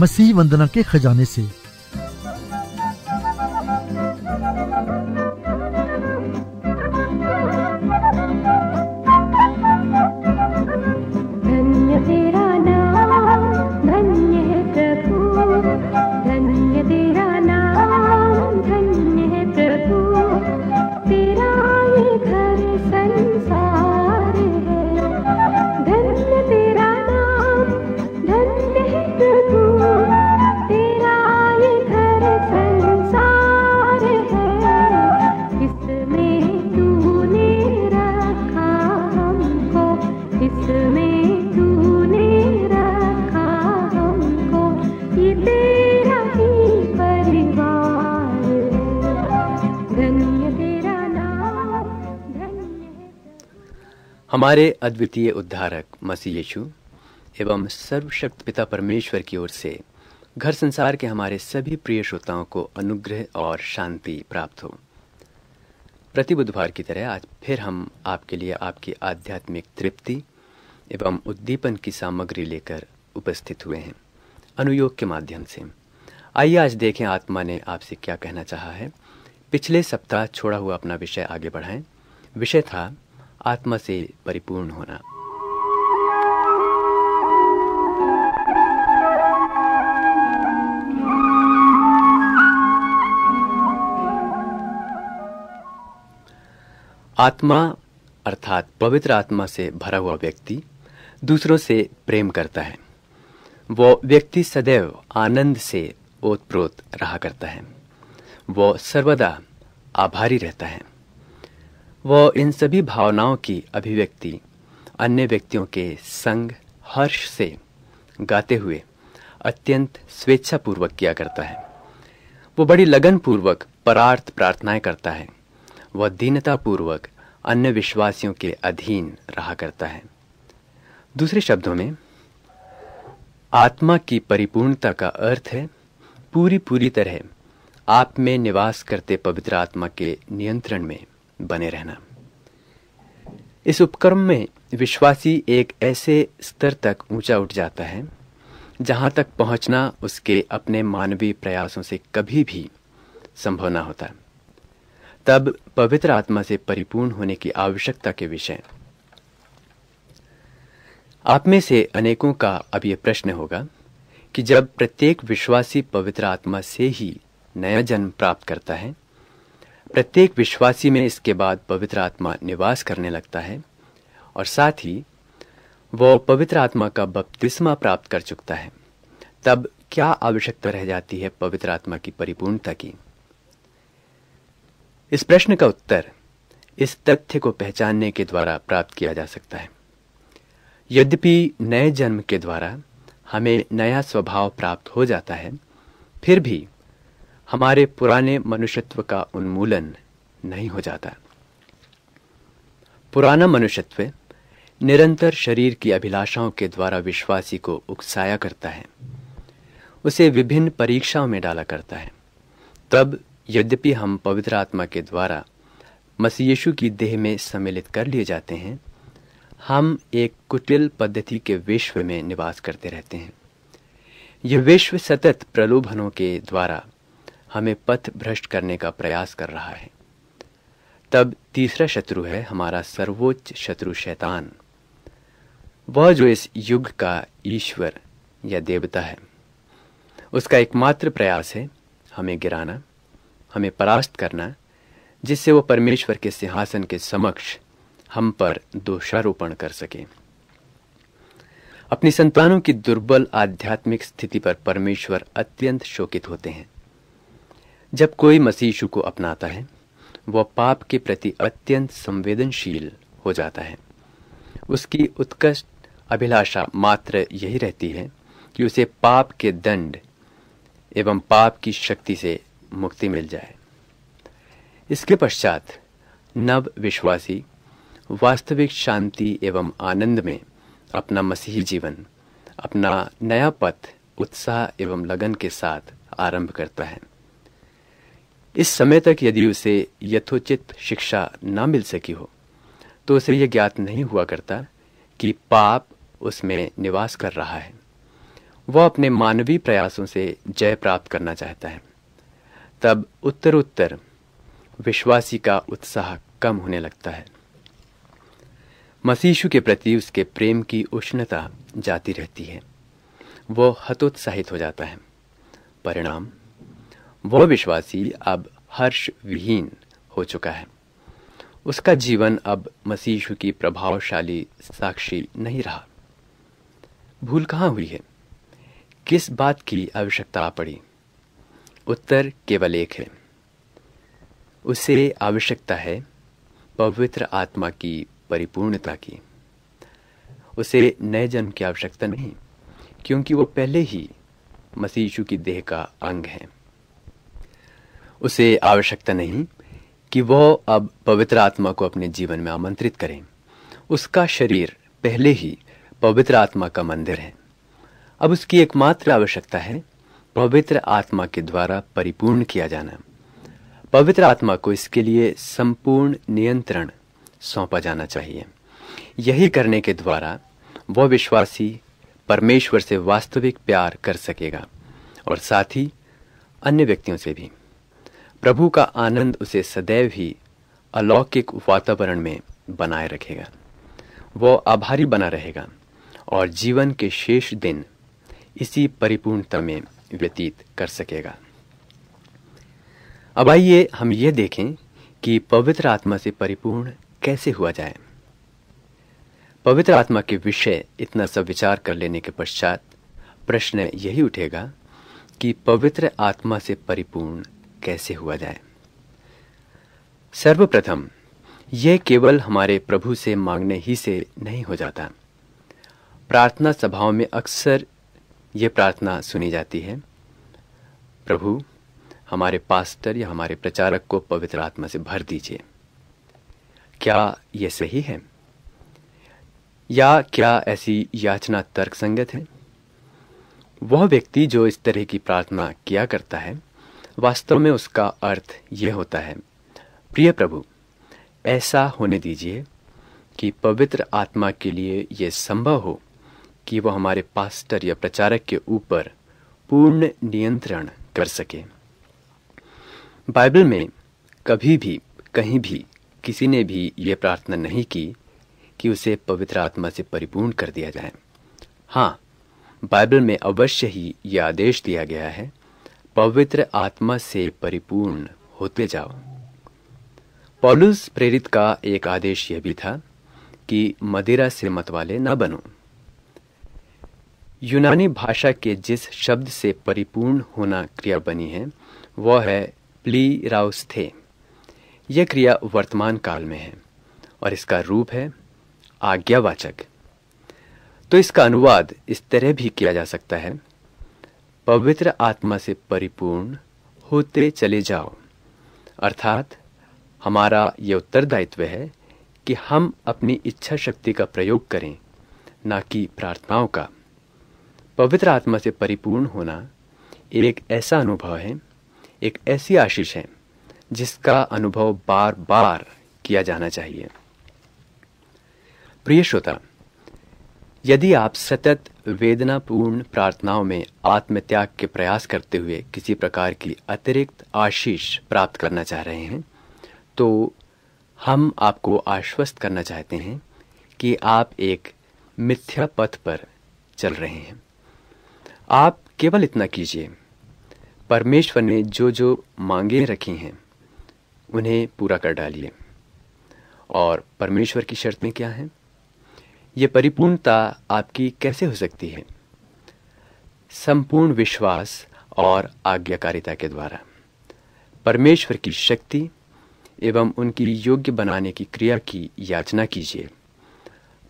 मसीह वंदना के खजाने से हमारे अद्वितीय उद्धारक मसीह यीशु एवं सर्वशक्त पिता परमेश्वर की ओर से घर संसार के हमारे सभी प्रिय श्रोताओं को अनुग्रह और शांति प्राप्त हो प्रति बुधवार की तरह आज फिर हम आपके लिए आपकी आध्यात्मिक तृप्ति एवं उद्दीपन की सामग्री लेकर उपस्थित हुए हैं अनुयोग के माध्यम से आइए आज देखें आत्मा ने आपसे क्या कहना चाहा है पिछले सप्ताह छोड़ा हुआ अपना विषय आगे बढ़ाएं विषय था आत्मा से परिपूर्ण होना आत्मा अर्थात पवित्र आत्मा से भरा हुआ व्यक्ति दूसरों से प्रेम करता है वो व्यक्ति सदैव आनंद से ओतप्रोत रहा करता है वो सर्वदा आभारी रहता है व इन सभी भावनाओं की अभिव्यक्ति अन्य व्यक्तियों के संग हर्ष से गाते हुए अत्यंत स्वेच्छापूर्वक किया करता है वो बड़ी लगनपूर्वक परार्थ प्रार्थनाएं करता है वह दीनतापूर्वक अन्य विश्वासियों के अधीन रहा करता है दूसरे शब्दों में आत्मा की परिपूर्णता का अर्थ है पूरी पूरी तरह आप में निवास करते पवित्र आत्मा के नियंत्रण में बने रहना इस उपक्रम में विश्वासी एक ऐसे स्तर तक ऊंचा उठ जाता है जहां तक पहुंचना उसके अपने मानवीय प्रयासों से कभी भी संभव न होता तब पवित्र आत्मा से परिपूर्ण होने की आवश्यकता के विषय आप में से अनेकों का अब यह प्रश्न होगा कि जब प्रत्येक विश्वासी पवित्र आत्मा से ही नया जन्म प्राप्त करता है प्रत्येक विश्वासी में इसके बाद पवित्र आत्मा निवास करने लगता है और साथ ही वो पवित्र आत्मा का बपतिस्मा प्राप्त कर चुकता है तब क्या आवश्यकता रह जाती है पवित्र आत्मा की परिपूर्णता की इस प्रश्न का उत्तर इस तथ्य को पहचानने के द्वारा प्राप्त किया जा सकता है यद्यपि नए जन्म के द्वारा हमें नया स्वभाव प्राप्त हो जाता है फिर भी हमारे पुराने मनुष्यत्व का उन्मूलन नहीं हो जाता पुराना मनुष्यत्व निरंतर शरीर की अभिलाषाओं के द्वारा विश्वासी को उकसाया करता है उसे विभिन्न परीक्षाओं में डाला करता है तब यद्यपि हम पवित्र आत्मा के द्वारा मसीयशु की देह में सम्मिलित कर लिए जाते हैं हम एक कुटिल पद्धति के विश्व में निवास करते रहते हैं यह विश्व सतत प्रलोभनों के द्वारा हमें पथ भ्रष्ट करने का प्रयास कर रहा है तब तीसरा शत्रु है हमारा सर्वोच्च शत्रु शैतान वह जो इस युग का ईश्वर या देवता है उसका एकमात्र प्रयास है हमें गिराना हमें परास्त करना जिससे वह परमेश्वर के सिंहासन के समक्ष हम पर दोषारोपण कर सके अपनी संतानों की दुर्बल आध्यात्मिक स्थिति पर परमेश्वर अत्यंत शोकित होते हैं जब कोई मसीह को अपनाता है वह पाप के प्रति अत्यंत संवेदनशील हो जाता है उसकी उत्कृष्ट अभिलाषा मात्र यही रहती है कि उसे पाप के दंड एवं पाप की शक्ति से मुक्ति मिल जाए इसके पश्चात नव विश्वासी वास्तविक शांति एवं आनंद में अपना मसीही जीवन अपना नया पथ उत्साह एवं लगन के साथ आरंभ करता है इस समय तक यदि उसे यथोचित शिक्षा न मिल सकी हो तो उसे यह ज्ञात नहीं हुआ करता कि पाप उसमें निवास कर रहा है वह अपने मानवीय प्रयासों से जय प्राप्त करना चाहता है तब उत्तरोत्तर विश्वासी का उत्साह कम होने लगता है मसीशु के प्रति उसके प्रेम की उष्णता जाती रहती है वो हतोत्साहित हो जाता है परिणाम वह विश्वासी अब हर्ष विहीन हो चुका है उसका जीवन अब मसीशु की प्रभावशाली साक्षी नहीं रहा भूल कहां हुई है किस बात की आवश्यकता पड़ी उत्तर केवल एक है उसे आवश्यकता है पवित्र आत्मा की परिपूर्णता की उसे नए जन्म की आवश्यकता नहीं क्योंकि वो पहले ही मसीशु की देह का अंग है उसे आवश्यकता नहीं कि वह अब पवित्र आत्मा को अपने जीवन में आमंत्रित करें उसका शरीर पहले ही पवित्र आत्मा का मंदिर है अब उसकी एकमात्र आवश्यकता है पवित्र आत्मा के द्वारा परिपूर्ण किया जाना पवित्र आत्मा को इसके लिए संपूर्ण नियंत्रण सौंपा जाना चाहिए यही करने के द्वारा वह विश्वासी परमेश्वर से वास्तविक प्यार कर सकेगा और साथ ही अन्य व्यक्तियों से भी प्रभु का आनंद उसे सदैव ही अलौकिक वातावरण में बनाए रखेगा वो आभारी बना रहेगा और जीवन के शेष दिन इसी परिपूर्णता में व्यतीत कर सकेगा अब आइए हम ये देखें कि पवित्र आत्मा से परिपूर्ण कैसे हुआ जाए पवित्र आत्मा के विषय इतना सब विचार कर लेने के पश्चात प्रश्न यही उठेगा कि पवित्र आत्मा से परिपूर्ण कैसे हुआ जाए सर्वप्रथम यह केवल हमारे प्रभु से मांगने ही से नहीं हो जाता प्रार्थना सभाओं में अक्सर यह प्रार्थना सुनी जाती है प्रभु हमारे पास्टर या हमारे प्रचारक को पवित्र आत्मा से भर दीजिए क्या यह सही है या क्या ऐसी याचना तर्कसंगत है वह व्यक्ति जो इस तरह की प्रार्थना किया करता है वास्तव में उसका अर्थ यह होता है प्रिय प्रभु ऐसा होने दीजिए कि पवित्र आत्मा के लिए यह संभव हो कि वह हमारे पास्टर या प्रचारक के ऊपर पूर्ण नियंत्रण कर सके बाइबल में कभी भी कहीं भी किसी ने भी ये प्रार्थना नहीं की कि उसे पवित्र आत्मा से परिपूर्ण कर दिया जाए हाँ बाइबल में अवश्य ही यह आदेश दिया गया है पवित्र आत्मा से परिपूर्ण होते जाओ पॉलुस प्रेरित का एक आदेश यह भी था कि मदिरा से मत वाले न बनो यूनानी भाषा के जिस शब्द से परिपूर्ण होना क्रिया बनी है वह है प्ली राउस थे यह क्रिया वर्तमान काल में है और इसका रूप है आज्ञावाचक तो इसका अनुवाद इस तरह भी किया जा सकता है पवित्र आत्मा से परिपूर्ण होते चले जाओ अर्थात हमारा यह उत्तरदायित्व है कि हम अपनी इच्छा शक्ति का प्रयोग करें ना कि प्रार्थनाओं का पवित्र आत्मा से परिपूर्ण होना एक ऐसा अनुभव है एक ऐसी आशीष है जिसका अनुभव बार बार किया जाना चाहिए प्रिय श्रोता यदि आप सतत वेदनापूर्ण प्रार्थनाओं में आत्मत्याग के प्रयास करते हुए किसी प्रकार की अतिरिक्त आशीष प्राप्त करना चाह रहे हैं तो हम आपको आश्वस्त करना चाहते हैं कि आप एक मिथ्या पथ पर चल रहे हैं आप केवल इतना कीजिए परमेश्वर ने जो जो मांगे रखी हैं उन्हें पूरा कर डालिए और परमेश्वर की शर्तें क्या हैं ये परिपूर्णता आपकी कैसे हो सकती है संपूर्ण विश्वास और आज्ञाकारिता के द्वारा परमेश्वर की शक्ति एवं उनकी योग्य बनाने की क्रिया की याचना कीजिए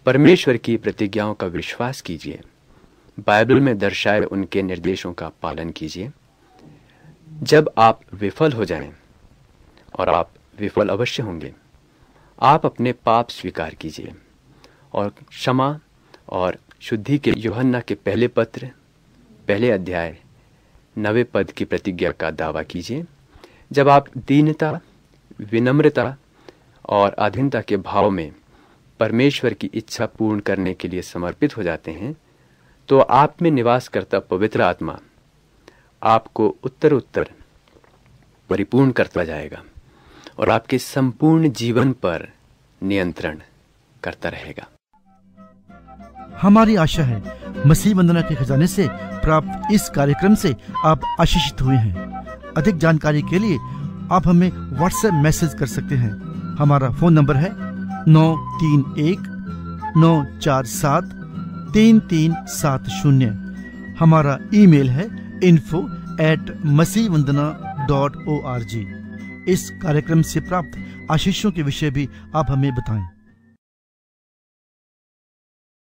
परमेश्वर की प्रतिज्ञाओं का विश्वास कीजिए बाइबल में दर्शाए उनके निर्देशों का पालन कीजिए जब आप विफल हो जाएं और आप विफल अवश्य होंगे आप अपने पाप स्वीकार कीजिए और क्षमा और शुद्धि के योहन्ना के पहले पत्र पहले अध्याय नवे पद की प्रतिज्ञा का दावा कीजिए जब आप दीनता विनम्रता और अधीनता के भाव में परमेश्वर की इच्छा पूर्ण करने के लिए समर्पित हो जाते हैं तो आप में निवास करता पवित्र आत्मा आपको उत्तर उत्तर परिपूर्ण करता जाएगा और आपके संपूर्ण जीवन पर नियंत्रण करता रहेगा हमारी आशा है मसीह वंदना के खजाने से प्राप्त इस कार्यक्रम से आप आशीषित हुए हैं अधिक जानकारी के लिए आप हमें व्हाट्सएप मैसेज कर सकते हैं हमारा फोन नंबर है नौ तीन एक नौ चार सात तीन तीन सात शून्य हमारा ईमेल है info at Masih Vandana dot O R G इस कार्यक्रम से प्राप्त आशीषों के विषय भी आप हमें बताएं